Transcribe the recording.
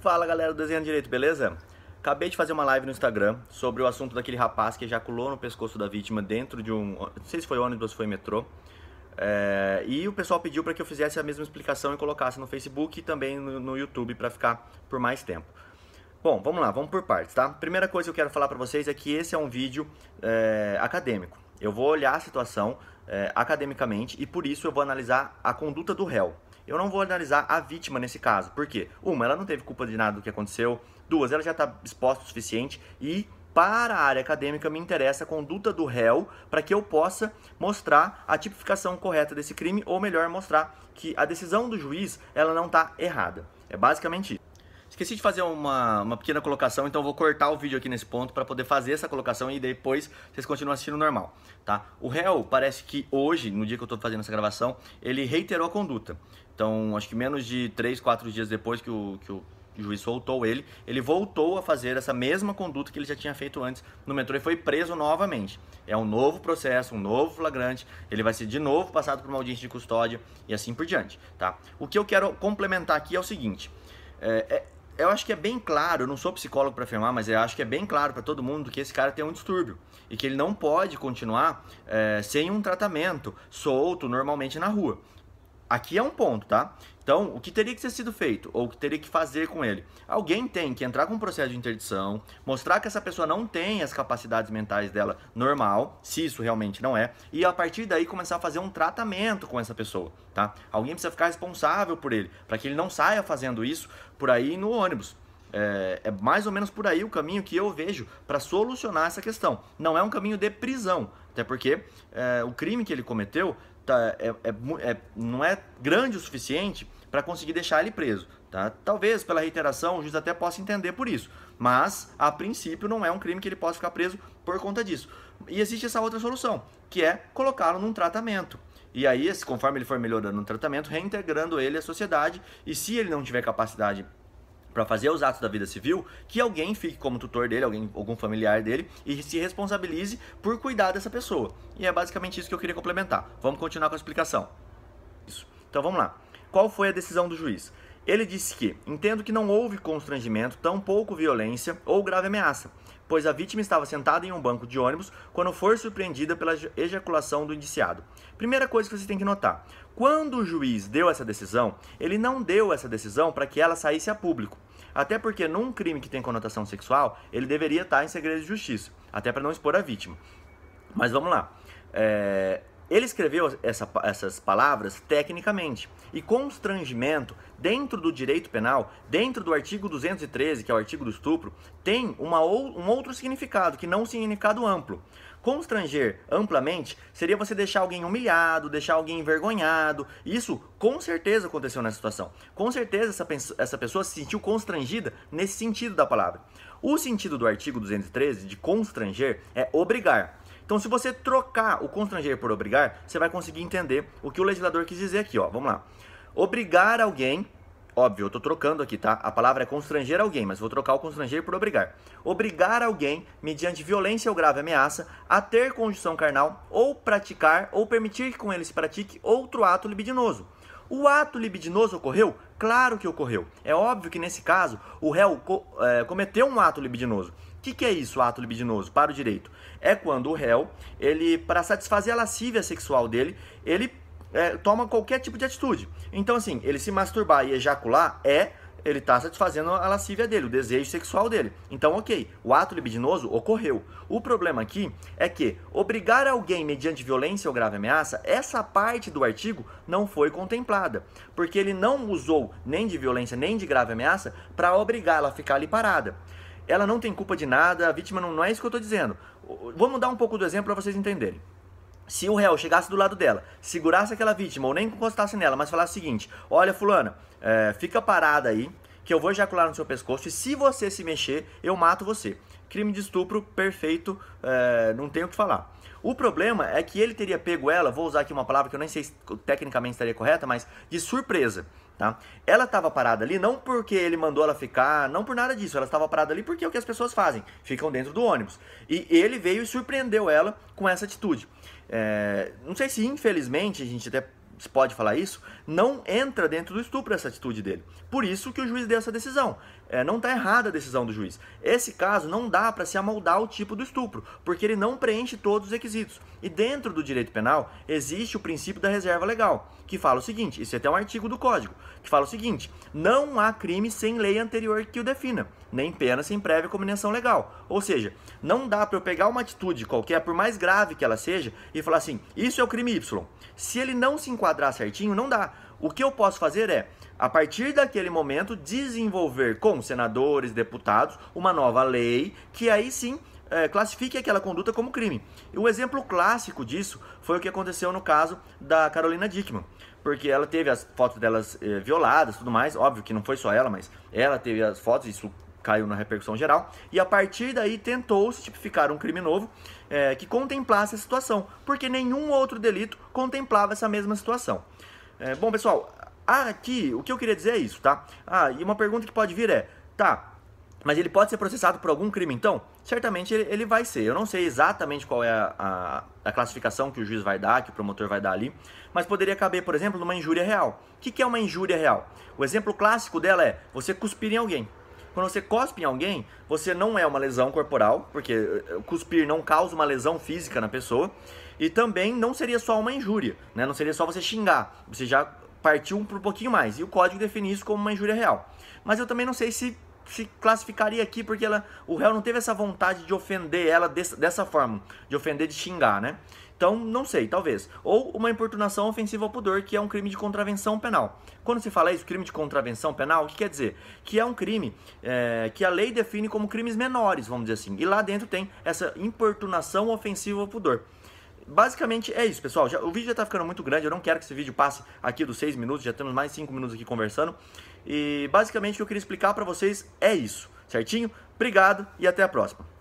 Fala galera do Desenhando Direito, beleza? Acabei de fazer uma live no Instagram sobre o assunto daquele rapaz que ejaculou no pescoço da vítima dentro de um. Não sei se foi ônibus ou se foi metrô. É, e o pessoal pediu para que eu fizesse a mesma explicação e colocasse no Facebook e também no, no YouTube para ficar por mais tempo. Bom, vamos lá, vamos por partes, tá? Primeira coisa que eu quero falar para vocês é que esse é um vídeo é, acadêmico. Eu vou olhar a situação é, academicamente e por isso eu vou analisar a conduta do réu eu não vou analisar a vítima nesse caso. Por quê? Uma, ela não teve culpa de nada do que aconteceu. Duas, ela já está exposta o suficiente. E para a área acadêmica me interessa a conduta do réu para que eu possa mostrar a tipificação correta desse crime ou melhor mostrar que a decisão do juiz ela não está errada. É basicamente isso. Esqueci de fazer uma, uma pequena colocação, então eu vou cortar o vídeo aqui nesse ponto para poder fazer essa colocação e depois vocês continuam assistindo normal, tá? O réu parece que hoje, no dia que eu estou fazendo essa gravação, ele reiterou a conduta. Então, acho que menos de 3, 4 dias depois que o, que o juiz soltou ele, ele voltou a fazer essa mesma conduta que ele já tinha feito antes no metrô e foi preso novamente. É um novo processo, um novo flagrante, ele vai ser de novo passado por uma audiência de custódia e assim por diante, tá? O que eu quero complementar aqui é o seguinte, é, é, eu acho que é bem claro, eu não sou psicólogo para afirmar, mas eu acho que é bem claro para todo mundo que esse cara tem um distúrbio e que ele não pode continuar é, sem um tratamento solto normalmente na rua. Aqui é um ponto, tá? Então, o que teria que ser sido feito ou o que teria que fazer com ele? Alguém tem que entrar com um processo de interdição, mostrar que essa pessoa não tem as capacidades mentais dela normal, se isso realmente não é, e a partir daí começar a fazer um tratamento com essa pessoa, tá? Alguém precisa ficar responsável por ele, para que ele não saia fazendo isso por aí no ônibus. É, é, mais ou menos por aí o caminho que eu vejo para solucionar essa questão. Não é um caminho de prisão, até porque é, o crime que ele cometeu tá, é, é, é, não é grande o suficiente para conseguir deixar ele preso. Tá? Talvez pela reiteração o juiz até possa entender por isso, mas a princípio não é um crime que ele possa ficar preso por conta disso. E existe essa outra solução, que é colocá-lo num tratamento. E aí, conforme ele for melhorando no tratamento, reintegrando ele à sociedade, e se ele não tiver capacidade para fazer os atos da vida civil, que alguém fique como tutor dele, alguém, algum familiar dele, e se responsabilize por cuidar dessa pessoa. E é basicamente isso que eu queria complementar. Vamos continuar com a explicação. Isso. Então vamos lá. Qual foi a decisão do juiz? Ele disse que entendo que não houve constrangimento, tampouco violência ou grave ameaça, pois a vítima estava sentada em um banco de ônibus quando foi surpreendida pela ejaculação do indiciado. Primeira coisa que você tem que notar: quando o juiz deu essa decisão, ele não deu essa decisão para que ela saísse a público. Até porque num crime que tem conotação sexual, ele deveria estar tá em segredo de justiça, até para não expor a vítima. Mas vamos lá. É, ele escreveu essa, essas palavras tecnicamente. E constrangimento, dentro do direito penal, dentro do artigo 213, que é o artigo do estupro, tem uma ou, um outro significado, que não um significado amplo. Constranger amplamente seria você deixar alguém humilhado, deixar alguém envergonhado. Isso com certeza aconteceu nessa situação. Com certeza essa, essa pessoa se sentiu constrangida nesse sentido da palavra. O sentido do artigo 213 de constranger é obrigar. Então, se você trocar o constranger por obrigar, você vai conseguir entender o que o legislador quis dizer aqui, ó. Vamos lá. Obrigar alguém, óbvio, eu tô trocando aqui, tá? A palavra é constranger alguém, mas vou trocar o constranger por obrigar. Obrigar alguém, mediante violência ou grave ameaça, a ter condição carnal ou praticar ou permitir que com ele se pratique outro ato libidinoso. O ato libidinoso ocorreu? Claro que ocorreu. É óbvio que nesse caso o réu co é, cometeu um ato libidinoso. O que, que, é isso, ato libidinoso, para o direito? É quando o réu, ele, para satisfazer a lascívia sexual dele, ele é, toma qualquer tipo de atitude. Então, assim, ele se masturbar e ejacular é ele está satisfazendo a lascívia dele, o desejo sexual dele. Então, ok, o ato libidinoso ocorreu. O problema aqui é que obrigar alguém mediante violência ou grave ameaça, essa parte do artigo não foi contemplada, porque ele não usou nem de violência nem de grave ameaça para obrigá-la a ficar ali parada ela não tem culpa de nada, a vítima não, não é isso que eu estou dizendo. Vou mudar um pouco do exemplo para vocês entenderem. Se o réu chegasse do lado dela, segurasse aquela vítima ou nem encostasse nela, mas falasse o seguinte: Olha, Fulana, é, fica parada aí, que eu vou ejacular no seu pescoço e se você se mexer, eu mato você. Crime de estupro, perfeito, é, não tenho o que falar. O problema é que ele teria pego ela, vou usar aqui uma palavra que eu nem sei se tecnicamente estaria correta, mas de surpresa. Tá? Ela estava parada ali não porque ele mandou ela ficar, não por nada disso. Ela estava parada ali porque é o que as pessoas fazem, ficam dentro do ônibus. E ele veio e surpreendeu ela com essa atitude. É, não sei se infelizmente, a gente até pode falar isso, não entra dentro do estupro essa atitude dele. Por isso que o juiz deu essa decisão. É, não está errada a decisão do juiz. Esse caso não dá para se amoldar o tipo do estupro, porque ele não preenche todos os requisitos. E dentro do direito penal existe o princípio da reserva legal, que fala o seguinte: isso é até um artigo do código, que fala o seguinte: não há crime sem lei anterior que o defina, nem pena sem prévia combinação legal. Ou seja, não dá para eu pegar uma atitude qualquer, por mais grave que ela seja, e falar assim: isso é o crime Y. Se ele não se enquadra enquadrar certinho, não dá. O que eu posso fazer é, a partir daquele momento, desenvolver com senadores, deputados, uma nova lei que aí sim é, classifique aquela conduta como crime. E o exemplo clássico disso foi o que aconteceu no caso da Carolina Dickman, porque ela teve as fotos delas eh, violadas tudo mais. Óbvio que não foi só ela, mas ela teve as fotos, isso caiu na repercussão geral, e a partir daí tentou-se tipificar um crime novo é, que contemplasse a situação, porque nenhum outro delito contemplava essa mesma situação. É, bom, pessoal, aqui o que eu queria dizer é isso, tá? Ah, e uma pergunta que pode vir é, tá, mas ele pode ser processado por algum crime, então? Certamente ele, vai ser. Eu não sei exatamente qual é a, a, a, classificação que o juiz vai dar, que o promotor vai dar ali, mas poderia caber, por exemplo, numa injúria real. O que, que é uma injúria real? O exemplo clássico dela é você cuspir em alguém. Quando você cospe em alguém, você não é uma lesão corporal, porque eh, cuspir não causa uma lesão física na pessoa, e também não seria só uma injúria, né? Não seria só você xingar, você já partiu um pouquinho mais, e o código define isso como uma injúria real. Mas eu também não sei se se classificaria aqui porque ela, o réu não teve essa vontade de ofender ela dessa, dessa forma, de ofender, de xingar, né? Então, não sei, talvez. Ou uma importunação ofensiva ao pudor, que é um crime de contravenção penal. Quando se fala isso, crime de contravenção penal, o que quer dizer? Que é um crime é, que a lei define como crimes menores, vamos dizer assim. E lá dentro tem essa importunação ofensiva ao pudor basicamente é isso, pessoal. Já, o vídeo já tá ficando muito grande, eu não quero que esse vídeo passe aqui dos seis minutos, já temos mais cinco minutos aqui conversando. E basicamente o que eu queria explicar para vocês é isso, certinho? Obrigado e até a próxima.